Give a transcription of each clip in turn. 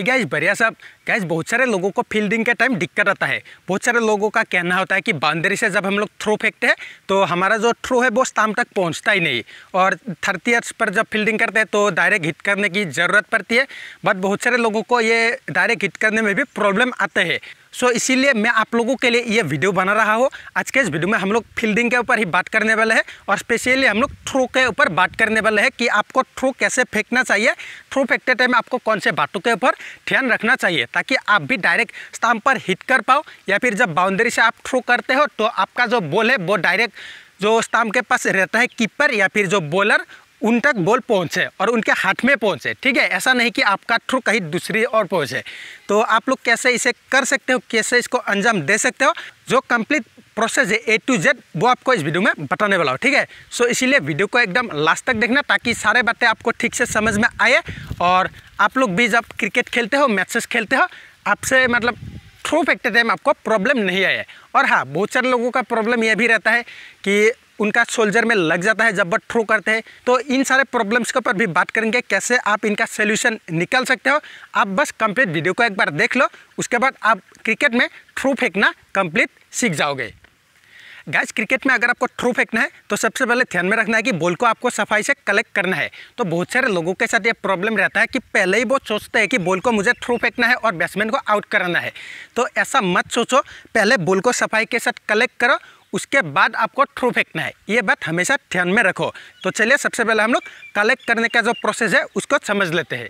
hi guys बढ़िया साहब gas बहुत सारे लोगों को फील्डिंग के टाइम दिक्कत आता है बहुत सारे लोगों का कहना होता है कि बाउंड्री से जब हम लोग थ्रो फेंकते हैं तो हमारा जो थ्रो है वो स्टाम तक पहुंचता ही नहीं और थर्टी अर्स पर जब फील्डिंग करते हैं तो डायरेक्ट हिट करने की ज़रूरत पड़ती है बट बहुत सारे लोगों को ये डायरेक्ट हिट करने में भी प्रॉब्लम आते हैं सो so, इसीलिए मैं आप लोगों के लिए ये वीडियो बना रहा हूँ आज के इस वीडियो में हम लोग फील्डिंग के ऊपर ही बात करने वाले हैं और स्पेशली हम लोग थ्रो के ऊपर बात करने वाले हैं कि आपको थ्रो कैसे फेंकना चाहिए थ्रो फेंकते टाइम आपको कौन से बातों के ऊपर ध्यान रखना चाहिए ताकि आप भी डायरेक्ट स्टाम्प पर हिट कर पाओ या फिर जब बाउंड्री से आप थ्रो करते हो तो आपका जो बॉल है वो डायरेक्ट जो स्टाम्प के पास रहता है कीपर या फिर जो बॉलर उन तक बॉल पहुंचे और उनके हाथ में पहुंचे ठीक है ऐसा नहीं कि आपका थ्रू कहीं दूसरी और पहुंचे तो आप लोग कैसे इसे कर सकते हो कैसे इसको अंजाम दे सकते हो जो कंप्लीट प्रोसेस है ए टू जेड वो आपको इस वीडियो में बताने वाला हो ठीक है सो इसीलिए वीडियो को एकदम लास्ट तक देखना ताकि सारे बातें आपको ठीक से समझ में आए और आप लोग भी जब क्रिकेट खेलते हो मैचेस खेलते हो आपसे मतलब थ्रू फेंकते टाइम आपको प्रॉब्लम नहीं आए और हाँ बहुत सारे लोगों का प्रॉब्लम यह भी रहता है कि उनका सोल्जर में लग जाता है जब बट थ्रो करते हैं तो इन सारे प्रॉब्लम्स के ऊपर भी बात करेंगे कैसे आप इनका सोल्यूशन निकाल सकते हो आप बस कंप्लीट वीडियो को एक बार देख लो उसके बाद आप क्रिकेट में थ्रो फेंकना कंप्लीट सीख जाओगे गैस क्रिकेट में अगर आपको थ्रो फेंकना है तो सबसे पहले ध्यान में रखना है कि बॉल को आपको सफाई से कलेक्ट करना है तो बहुत सारे लोगों के साथ ये प्रॉब्लम रहता है कि पहले ही वो सोचते हैं कि बॉल को मुझे थ्रो फेंकना है और बैट्समैन को आउट कराना है तो ऐसा मत सोचो पहले बॉल को सफाई के साथ कलेक्ट करो उसके बाद आपको थ्रू फेंकना है ये बात हमेशा ध्यान में रखो तो चलिए सबसे पहले हम लोग कलेक्ट करने का जो प्रोसेस है उसको समझ लेते हैं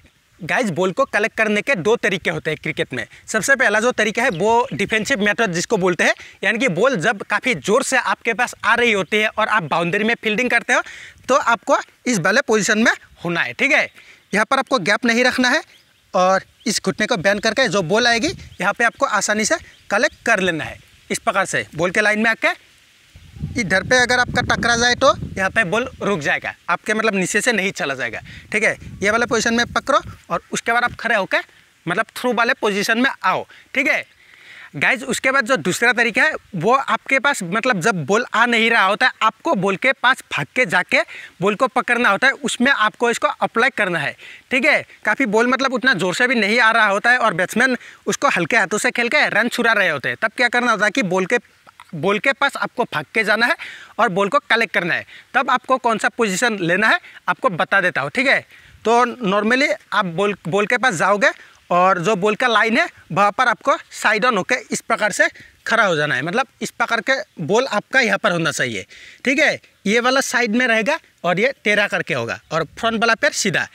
गाइज बॉल को कलेक्ट करने के दो तरीके होते हैं क्रिकेट में सबसे पहला जो तरीका है वो डिफेंसिव मेथड जिसको बोलते हैं यानी कि बॉल जब काफ़ी ज़ोर से आपके पास आ रही होती है और आप बाउंड्री में फील्डिंग करते हो तो आपको इस वाले पोजिशन में होना है ठीक है यहाँ पर आपको गैप नहीं रखना है और इस घुटने को बैन करके जो बॉल आएगी यहाँ पर आपको आसानी से कलेक्ट कर लेना है इस प्रकार से बॉल के लाइन में आके इधर पे अगर आपका टकरा जाए तो यहाँ पे बॉल रुक जाएगा आपके मतलब नीचे से नहीं चला जाएगा ठीक है ये वाले पोजीशन में पकड़ो और उसके बाद आप खड़े होकर मतलब थ्रू वाले पोजीशन में आओ ठीक है गाइज उसके बाद जो दूसरा तरीका है वो आपके पास मतलब जब बॉल आ नहीं रहा होता है आपको बॉल के पास भाग के जाके बॉल को पकड़ना होता है उसमें आपको इसको अप्लाई करना है ठीक है काफ़ी बॉल मतलब उतना जोर से भी नहीं आ रहा होता है और बैट्समैन उसको हल्के हाथों से खेल के रन छुरा रहे होते हैं तब क्या करना होता है कि बॉल के बॉल के पास आपको भाग के जाना है और बॉल को कलेक्ट करना है तब आपको कौन सा पोजीशन लेना है आपको बता देता हूँ ठीक है तो नॉर्मली आप बॉल बॉल के पास जाओगे और जो बॉल का लाइन है वहाँ पर आपको साइड ऑन होकर इस प्रकार से खड़ा हो जाना है मतलब इस प्रकार के बॉल आपका यहाँ पर होना चाहिए ठीक है ये वाला साइड में रहेगा और ये टेरा करके होगा और फ्रंट वाला पैर सीधा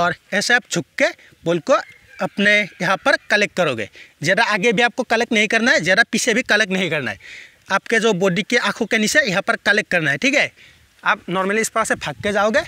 और ऐसे आप झुक के बॉल को अपने यहाँ पर कलेक्ट करोगे ज़्यादा आगे भी आपको कलेक्ट नहीं करना है ज़्यादा पीछे भी कलेक्ट नहीं करना है आपके जो बॉडी के आँखों के नीचे यहाँ पर कलेक्ट करना है ठीक है आप नॉर्मली इस पास से भाग के जाओगे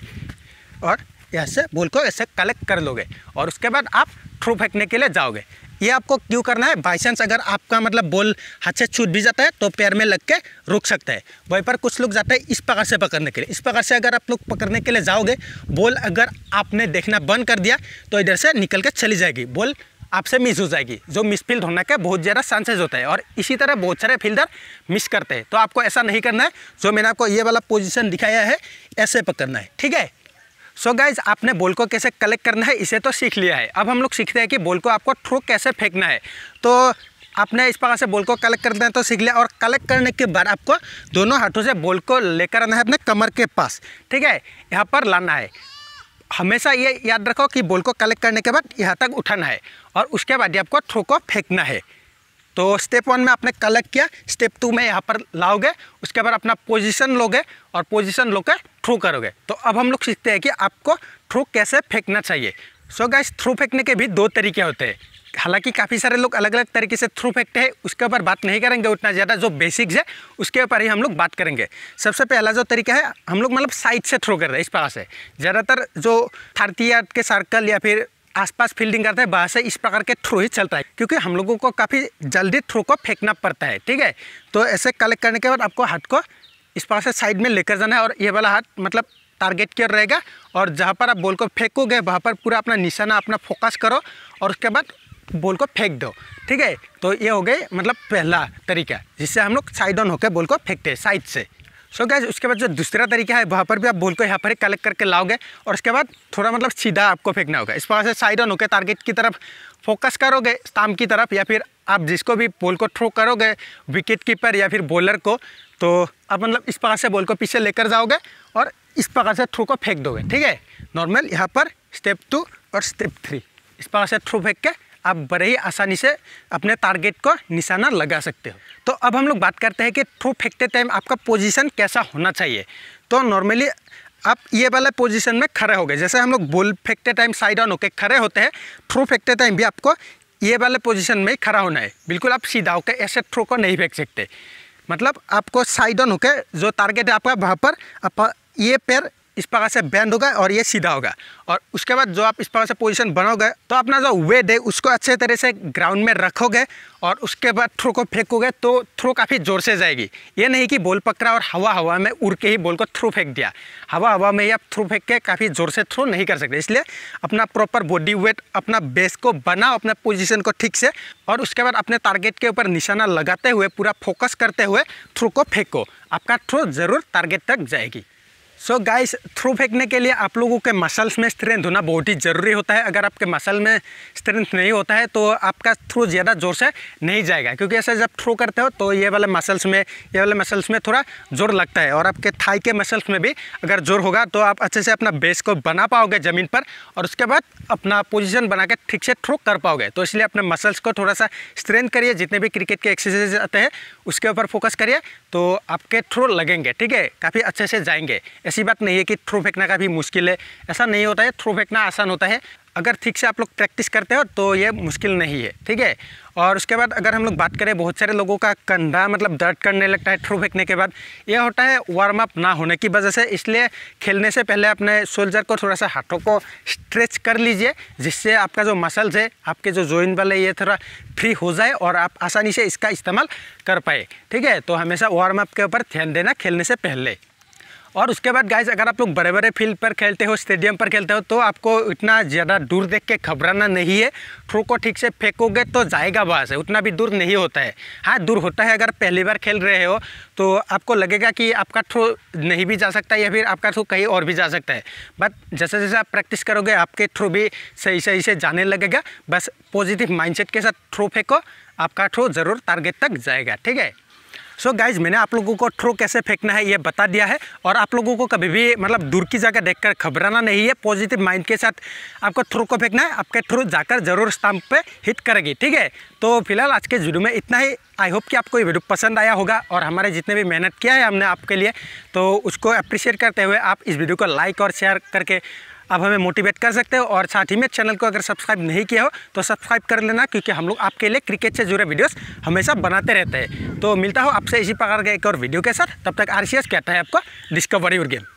और यहाँ से बॉल को ऐसे कलेक्ट कर लोगे और उसके बाद आप थ्रू फेंकने के लिए जाओगे ये आपको क्यों करना है बाई चांस अगर आपका मतलब बॉल हाथ से छूट भी जाता है तो पैर में लग के रुक सकता है वहीं पर कुछ लोग जाते हैं इस प्रकार से पकड़ने के लिए इस प्रकार से अगर आप लोग पकड़ने के लिए जाओगे बॉल अगर आपने देखना बंद कर दिया तो इधर से निकल के चली जाएगी बॉल आपसे मिस हो जाएगी जो मिसफील्ड होने के बहुत ज़्यादा चांसेस होता है और इसी तरह बहुत सारे फील्डर मिस करते हैं तो आपको ऐसा नहीं करना है जो मैंने आपको ये वाला पोजिशन दिखाया है ऐसे पकड़ना है ठीक है सो so गाइज आपने बॉल को कैसे कलेक्ट करना है इसे तो सीख लिया है अब हम लोग सीखते हैं कि बॉल को आपको थ्रो कैसे फेंकना है तो आपने इस प्रकार से बॉल को कलेक्ट करना है तो सीख लिया और कलेक्ट करने के बाद आपको दोनों हाथों से बॉल को लेकर आना है अपने कमर के पास ठीक है यहाँ पर लाना है हमेशा ये याद रखो कि बॉल को कलेक्ट करने के बाद यहाँ तक उठाना है और उसके बाद आपको थ्रो को फेंकना है तो स्टेप वन में आपने कलेक्ट किया स्टेप टू में यहाँ पर लाओगे उसके बाद अपना पोजीशन लोगे और पोजीशन लोगे थ्रो करोगे तो अब हम लोग सीखते हैं कि आपको थ्रो कैसे फेंकना चाहिए सो so गाइस थ्रो फेंकने के भी दो तरीके होते हैं हालांकि काफ़ी सारे लोग अलग अलग तरीके से थ्रू फेंकते हैं उसके ऊपर बात नहीं करेंगे उतना ज़्यादा जो बेसिक्स है उसके ऊपर ही हम लोग बात करेंगे सबसे पहला जो तरीका है हम लोग मतलब साइड से थ्रो कर रहे हैं इस प्रकार से ज़्यादातर जो थर्टी यार्ड के सर्कल या फिर आसपास फील्डिंग करते हैं बाहर से इस प्रकार के थ्रू ही चलता है क्योंकि हम लोगों को काफ़ी जल्दी थ्रो को फेंकना पड़ता है ठीक है तो ऐसे कलेक्ट करने के बाद आपको हाथ को इस प्रकार से साइड में लेकर जाना है और ये वाला हाथ मतलब टारगेट किया रहेगा और जहाँ पर आप बॉल को फेंकोगे वहाँ पर पूरा अपना निशाना अपना फोकस करो और उसके बाद बॉल को फेंक दो ठीक है तो ये हो गए मतलब पहला तरीका जिससे हम लोग साइड ऑन होकर बॉल को फेंकते हैं साइड से सो so गैस उसके बाद जो दूसरा तरीका है वहाँ पर भी आप बॉल को यहाँ पर कलेक्ट करके लाओगे और उसके बाद थोड़ा मतलब सीधा आपको फेंकना होगा इस प्रकार से साइड ऑन होकर टारगेट की तरफ फोकस करोगे स्टाम की तरफ या फिर आप जिसको भी बॉल को थ्रो करोगे विकेट कीपर या फिर बॉलर को तो आप मतलब इस प्रकार से बॉल को पीछे लेकर जाओगे और इस प्रकार से थ्रो को फेंक दोगे ठीक है नॉर्मल यहाँ पर स्टेप टू और स्टेप थ्री इस प्रकार से थ्रो फेंक के आप बड़े ही आसानी से अपने टारगेट को निशाना लगा सकते हो तो अब हम लोग बात करते हैं कि थ्रो फेंकते टाइम आपका पोजीशन कैसा होना चाहिए तो नॉर्मली आप ये वाला पोजीशन में खड़े हो गए जैसे हम लोग बॉल फेंकते टाइम साइड ऑन होकर खड़े होते हैं थ्रो फेंकते टाइम भी आपको ये वाले पोजिशन में ही खड़ा होना है बिल्कुल आप सीधा होकर ऐसे थ्रो को नहीं फेंक सकते मतलब आपको साइड ऑन होकर जो टारगेट है आपका वहाँ पर आप ये पैर इस प्रकार से बैंड होगा और ये सीधा होगा और उसके बाद जो आप इस प्रकार से पोजीशन बनाओगे तो अपना जो वेट है उसको अच्छे तरह से ग्राउंड में रखोगे और उसके बाद थ्रो को फेंकोगे तो थ्रो काफ़ी ज़ोर से जाएगी ये नहीं कि बॉल पकड़ा और हवा हवा में उड़ के ही बॉल को थ्रो फेंक दिया हवा हवा में ही आप थ्रो फेंक के काफ़ी ज़ोर से थ्रो नहीं कर सकते इसलिए अपना प्रॉपर बॉडी वेट अपना बेस को बनाओ अपना पोजिशन को ठीक से और उसके बाद अपने टारगेट के ऊपर निशाना लगाते हुए पूरा फोकस करते हुए थ्रो को फेंको आपका थ्रो ज़रूर टारगेट तक जाएगी सो so गाइस थ्रू फेंकने के लिए आप लोगों के मसल्स में स्ट्रेंथ होना बहुत ही ज़रूरी होता है अगर आपके मसल में स्ट्रेंथ नहीं होता है तो आपका थ्रू ज़्यादा ज़ोर से नहीं जाएगा क्योंकि ऐसे जब थ्रो करते हो तो ये वाले मसल्स में ये वाले मसल्स में थोड़ा जोर लगता है और आपके थाई के मसल्स में भी अगर जोर होगा तो आप अच्छे से अपना बेस को बना पाओगे ज़मीन पर और उसके बाद अपना पोजिशन बना के ठीक से थ्रो कर पाओगे तो इसलिए अपने मसल्स को थोड़ा सा स्ट्रेंथ करिए जितने भी क्रिकेट के एक्सरसाइज आते हैं उसके ऊपर फोकस करिए तो आपके थ्रू लगेंगे ठीक है काफ़ी अच्छे से जाएंगे ऐसी बात नहीं है कि थ्रू फेंकना काफ़ी मुश्किल है ऐसा नहीं होता है थ्रू फेंकना आसान होता है अगर ठीक से आप लोग प्रैक्टिस करते हो तो ये मुश्किल नहीं है ठीक है और उसके बाद अगर हम लोग बात करें बहुत सारे लोगों का कंधा मतलब दर्द करने लगता है थ्रू फेंकने के बाद यह होता है वार्म अप ना होने की वजह से इसलिए खेलने से पहले अपने शोल्जर को थोड़ा सा हाथों को स्ट्रेच कर लीजिए जिससे आपका जो मसल्स है आपके जो जॉइन वाले ये थोड़ा फ्री हो जाए और आप आसानी से इसका इस्तेमाल कर पाए ठीक है तो हमेशा वार्म अप के ऊपर ध्यान देना खेलने से पहले और उसके बाद गाइज अगर आप लोग बड़े बड़े फील्ड पर खेलते हो स्टेडियम पर खेलते हो तो आपको इतना ज़्यादा दूर देख के घबराना नहीं है थ्रो को ठीक से फेंकोगे तो जाएगा बाहर से उतना भी दूर नहीं होता है हाँ दूर होता है अगर पहली बार खेल रहे हो तो आपको लगेगा कि आपका थ्रो नहीं भी जा सकता या फिर आपका थ्रो कहीं और भी जा सकता है बट जैसे जैसे आप प्रैक्टिस करोगे आपके थ्रो भी सही सही से जाने लगेगा बस पॉजिटिव माइंड के साथ थ्रो फेंको आपका थ्रो ज़रूर टारगेट तक जाएगा ठीक है सो so गाइज मैंने आप लोगों को थ्रो कैसे फेंकना है ये बता दिया है और आप लोगों को कभी भी मतलब दूर की जगह देखकर घबराना नहीं है पॉजिटिव माइंड के साथ आपको थ्रो को फेंकना है आपके थ्रो जाकर जरूर स्टाम्प पे हिट करेगी ठीक है तो फिलहाल आज के वीडियो में इतना ही आई होप कि आपको ये वीडियो पसंद आया होगा और हमारे जितने भी मेहनत किया है हमने आपके लिए तो उसको अप्रिशिएट करते हुए आप इस वीडियो को लाइक और शेयर करके आप हमें मोटिवेट कर सकते हो और साथ ही में चैनल को अगर सब्सक्राइब नहीं किया हो तो सब्सक्राइब कर लेना क्योंकि हम लोग आपके लिए क्रिकेट से जुड़े वीडियोस हमेशा बनाते रहते हैं तो मिलता हो आपसे इसी प्रकार के एक और वीडियो के साथ तब तक आर कहता है आपको डिस्कवरी और गेम